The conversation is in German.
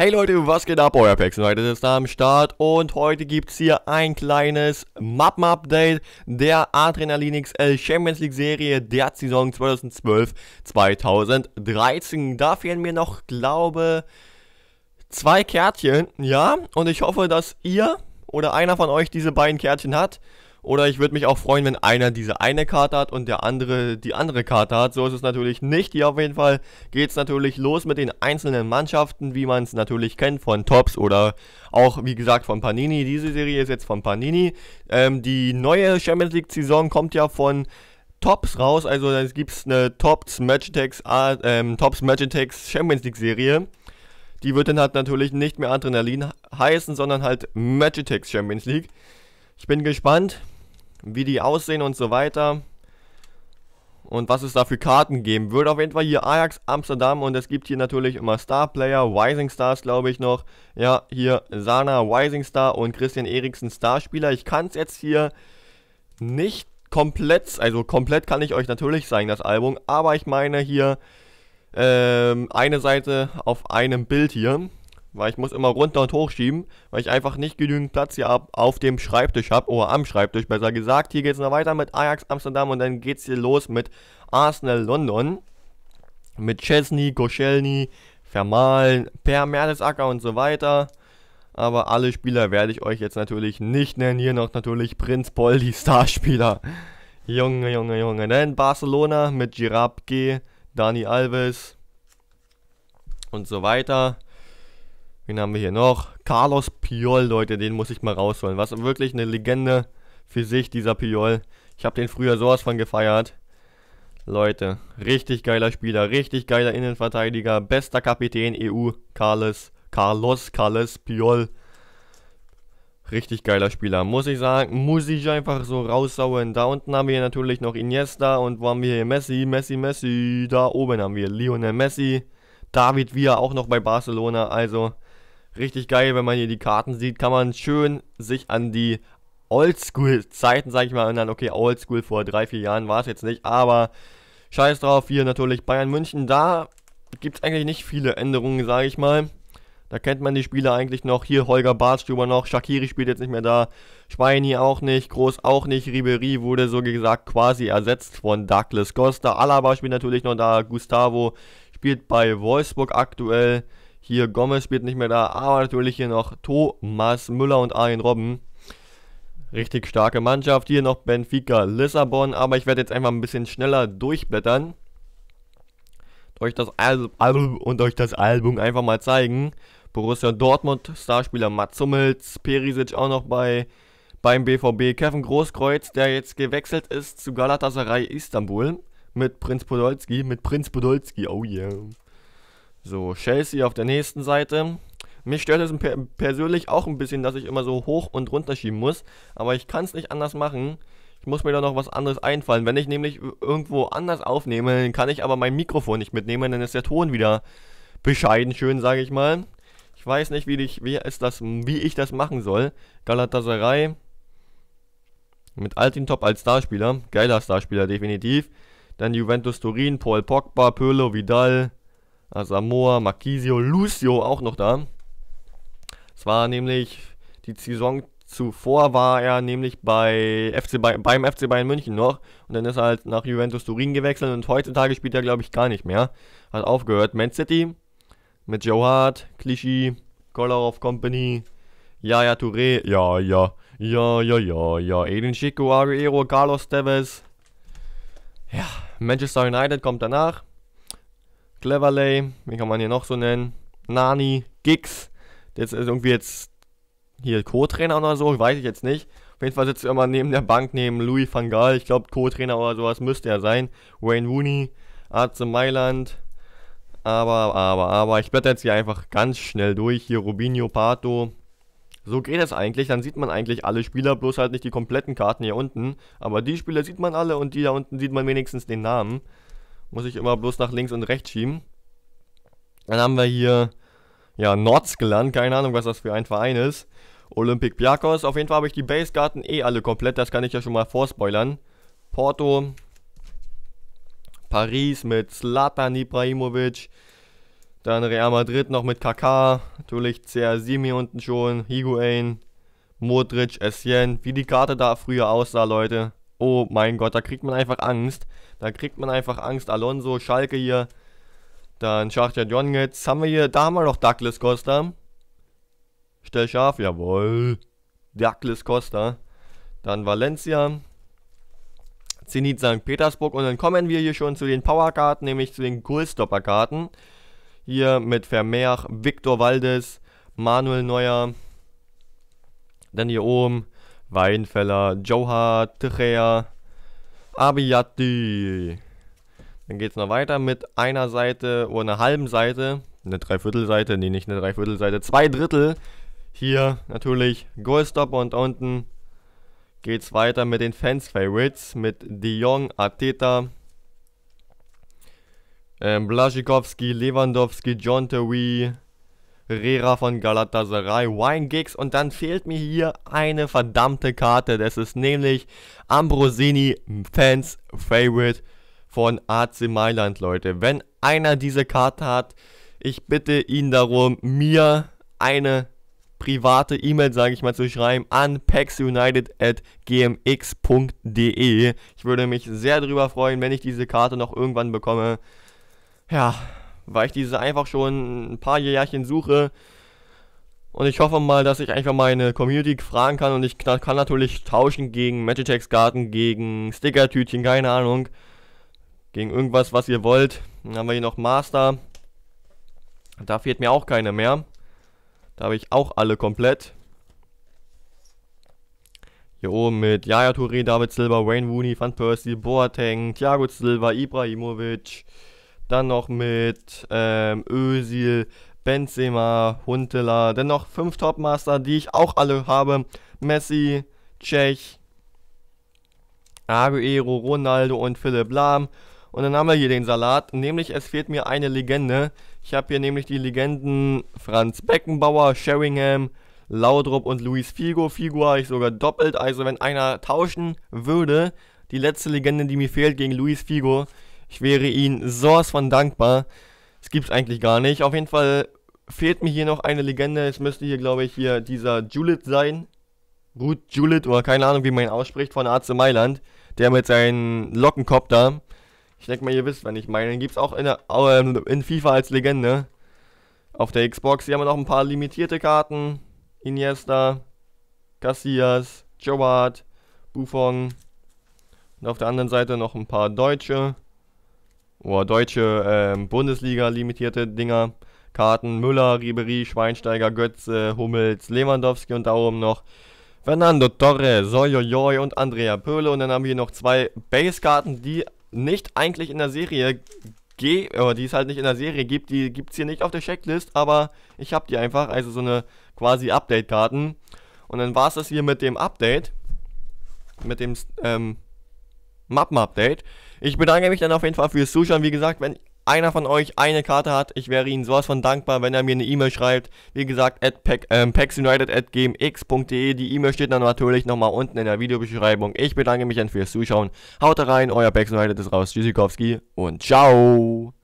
Hey Leute, was geht ab? Euer Paxen heute ist da am Start und heute gibt's hier ein kleines Mappen-Update der Adrenalin XL Champions League Serie der Saison 2012-2013. Da fehlen mir noch, glaube zwei Kärtchen, ja? Und ich hoffe, dass ihr oder einer von euch diese beiden Kärtchen hat oder ich würde mich auch freuen, wenn einer diese eine Karte hat und der andere die andere Karte hat. So ist es natürlich nicht. Hier auf jeden Fall geht es natürlich los mit den einzelnen Mannschaften, wie man es natürlich kennt von Tops oder auch, wie gesagt, von Panini. Diese Serie ist jetzt von Panini. Ähm, die neue Champions League-Saison kommt ja von Tops raus. Also es gibt eine Tops Magitex, ähm, Tops Match Champions League Serie. Die wird dann halt natürlich nicht mehr Adrenalin heißen, sondern halt Magitex Champions League. Ich bin gespannt wie die aussehen und so weiter. Und was es da für Karten geben wird. Auf jeden Fall hier Ajax Amsterdam und es gibt hier natürlich immer Star-Player, Rising Stars glaube ich noch. Ja, hier Sana Rising Star und Christian Eriksen Starspieler. Ich kann es jetzt hier nicht komplett, also komplett kann ich euch natürlich sagen, das Album. Aber ich meine hier ähm, eine Seite auf einem Bild hier weil ich muss immer runter und hoch hochschieben, weil ich einfach nicht genügend Platz hier ab, auf dem Schreibtisch habe, oder am Schreibtisch besser gesagt. Hier geht es noch weiter mit Ajax Amsterdam und dann geht es hier los mit Arsenal London, mit Chesney, Koscielny, Vermahlen, Per Merlesacker und so weiter. Aber alle Spieler werde ich euch jetzt natürlich nicht nennen. Hier noch natürlich Prinz Paul, die Starspieler. Junge, Junge, Junge. Dann Barcelona mit Girabke, Dani Alves und so weiter. Wen haben wir hier noch? Carlos Piol, Leute, den muss ich mal rausholen. Was wirklich eine Legende für sich, dieser Piol. Ich habe den früher sowas von gefeiert. Leute, richtig geiler Spieler, richtig geiler Innenverteidiger, bester Kapitän EU, Carlos, Carlos Carlos Piol. Richtig geiler Spieler, muss ich sagen, muss ich einfach so raussauen. Da unten haben wir hier natürlich noch Iniesta und wo haben wir hier Messi, Messi, Messi. Da oben haben wir Lionel Messi, David Villa auch noch bei Barcelona, also Richtig geil, wenn man hier die Karten sieht, kann man schön sich an die Oldschool-Zeiten, sage ich mal, erinnern. Okay, Oldschool vor drei, vier Jahren war es jetzt nicht, aber scheiß drauf. Hier natürlich Bayern München, da gibt es eigentlich nicht viele Änderungen, sage ich mal. Da kennt man die Spieler eigentlich noch. Hier Holger Bartstüber noch. Shakiri spielt jetzt nicht mehr da. Schweini auch nicht. Groß auch nicht. Ribery wurde so gesagt quasi ersetzt von Douglas Costa. Alaba spielt natürlich noch da. Gustavo spielt bei Wolfsburg aktuell. Hier Gomez spielt nicht mehr da, aber natürlich hier noch Thomas Müller und Arjen Robben. Richtig starke Mannschaft. Hier noch Benfica Lissabon, aber ich werde jetzt einfach ein bisschen schneller durchblättern. Euch das Album und euch das Album einfach mal zeigen. Borussia Dortmund, Starspieler Mats Hummels, Perisic auch noch bei beim BVB. Kevin Großkreuz, der jetzt gewechselt ist zu Galatasaray Istanbul mit Prinz Podolski, mit Prinz Podolski, oh yeah. So, Chelsea auf der nächsten Seite. Mich stört es persönlich auch ein bisschen, dass ich immer so hoch und runter schieben muss. Aber ich kann es nicht anders machen. Ich muss mir da noch was anderes einfallen. Wenn ich nämlich irgendwo anders aufnehme, kann ich aber mein Mikrofon nicht mitnehmen, dann ist der Ton wieder bescheiden schön, sage ich mal. Ich weiß nicht, wie ich, wie, ist das, wie ich das machen soll. Galatasaray mit Altin Top als Starspieler. Geiler Starspieler, definitiv. Dann Juventus Turin, Paul Pogba, Pölo, Vidal, Samoa, also Marquisio, Lucio auch noch da. Es war nämlich die Saison zuvor war er nämlich bei FC beim FC Bayern München noch und dann ist er halt nach Juventus Turin gewechselt und heutzutage spielt er glaube ich gar nicht mehr. Hat aufgehört. Man City mit Joe Hart, Clichy, Color of Company, Yaya Touré, ja, ja, ja, ja, ja, ja, Eden Chico, Aguero, Carlos Tevez. Ja, Manchester United kommt danach. Cleverlay, wen kann man hier noch so nennen? Nani, Giggs, der ist also irgendwie jetzt hier Co-Trainer oder so, weiß ich jetzt nicht. Auf jeden Fall sitzt er immer neben der Bank, neben Louis van Gaal, ich glaube Co-Trainer oder sowas müsste er sein. Wayne Rooney, Arze Mailand, aber, aber, aber, ich blätter jetzt hier einfach ganz schnell durch, hier Robinho, Pato. So geht es eigentlich, dann sieht man eigentlich alle Spieler, bloß halt nicht die kompletten Karten hier unten. Aber die Spieler sieht man alle und die da unten sieht man wenigstens den Namen. Muss ich immer bloß nach links und rechts schieben. Dann haben wir hier, ja, Nords gelernt. Keine Ahnung, was das für ein Verein ist. Olympic Piakos. Auf jeden Fall habe ich die Basegarten eh alle komplett. Das kann ich ja schon mal vorspoilern. Porto. Paris mit Zlatan Ibrahimovic. Dann Real Madrid noch mit Kaká. Natürlich CR7 hier unten schon. Higuain. Modric, Essien. Wie die Karte da früher aussah, Leute. Oh mein Gott, da kriegt man einfach Angst. Da kriegt man einfach Angst. Alonso, Schalke hier. Dann Schachter Jongetz. Haben wir hier, da haben wir noch Douglas Costa. Stell scharf, jawohl. Douglas Costa. Dann Valencia. Zenit St. Petersburg. Und dann kommen wir hier schon zu den Powerkarten, nämlich zu den Goalstopper-Karten. Hier mit Vermeer, Victor Valdes, Manuel Neuer. Dann hier oben Weinfeller, Joha, Techer, Abiyati. Dann geht es noch weiter mit einer Seite oder einer halben Seite, eine Dreiviertelseite, nee, nicht eine Dreiviertelseite, zwei Drittel. Hier natürlich Goalstopper und unten geht es weiter mit den Fans Favorites, mit Dion, Ateta, ähm, Blaschikowski, Lewandowski, John Terwee, Rera von Galatasaray, Wine Gigs und dann fehlt mir hier eine verdammte Karte. Das ist nämlich Ambrosini, Fans Favorite von AC Mailand, Leute. Wenn einer diese Karte hat, ich bitte ihn darum, mir eine private E-Mail, sage ich mal, zu schreiben an paxunited.gmx.de. Ich würde mich sehr darüber freuen, wenn ich diese Karte noch irgendwann bekomme. Ja, weil ich diese einfach schon ein paar Jährchen suche. Und ich hoffe mal, dass ich einfach meine Community fragen kann und ich kann natürlich tauschen gegen magitex Garten, gegen Stickertütchen, keine Ahnung. Gegen irgendwas, was ihr wollt. Dann haben wir hier noch Master. Da fehlt mir auch keine mehr. Da habe ich auch alle komplett. Hier oben mit Yaya Touré, David Silva, Wayne Rooney, Van Persie, Boateng, Thiago Silva, Ibrahimovic dann noch mit ähm, Özil, Benzema, Huntela, dann noch fünf Topmaster, die ich auch alle habe. Messi, Tschech, Aguero, Ronaldo und Philipp Lahm. Und dann haben wir hier den Salat, nämlich es fehlt mir eine Legende. Ich habe hier nämlich die Legenden Franz Beckenbauer, Sheringham, Laudrup und Luis Figo. Figo habe ich sogar doppelt, also wenn einer tauschen würde, die letzte Legende, die mir fehlt gegen Luis Figo, ich wäre ihnen sowas von dankbar. Es gibt's eigentlich gar nicht. Auf jeden Fall fehlt mir hier noch eine Legende. Es müsste hier, glaube ich, hier dieser Julit sein. Ruth Julit oder keine Ahnung, wie man ihn ausspricht, von AC Mailand. Der mit seinem Lockenkopf da. Ich denke mal, ihr wisst, wenn ich meine. Den gibt es auch in, der, ähm, in FIFA als Legende. Auf der Xbox hier haben wir noch ein paar limitierte Karten. Iniesta, Casillas, Gerard, Buffon. Und auf der anderen Seite noch ein paar Deutsche oder oh, deutsche ähm, Bundesliga limitierte Dinger. Karten Müller, Ribery, Schweinsteiger, Götze, Hummels, Lewandowski und da oben noch Fernando Torres, Soyoyoy und Andrea Pöhle. Und dann haben wir hier noch zwei Base-Karten, die nicht eigentlich in der Serie G, die es halt nicht in der Serie gibt, die gibt es hier nicht auf der Checklist, aber ich habe die einfach, also so eine quasi Update-Karten. Und dann war es das hier mit dem Update, mit dem ähm, Mappen-Update. Ich bedanke mich dann auf jeden Fall fürs Zuschauen. Wie gesagt, wenn einer von euch eine Karte hat, ich wäre Ihnen sowas von dankbar, wenn er mir eine E-Mail schreibt. Wie gesagt, at pack, ähm, packsunited.gmx.de. Die E-Mail steht dann natürlich nochmal unten in der Videobeschreibung. Ich bedanke mich dann fürs Zuschauen. Haut rein, euer Packs ist raus. Tschüssikowski und ciao.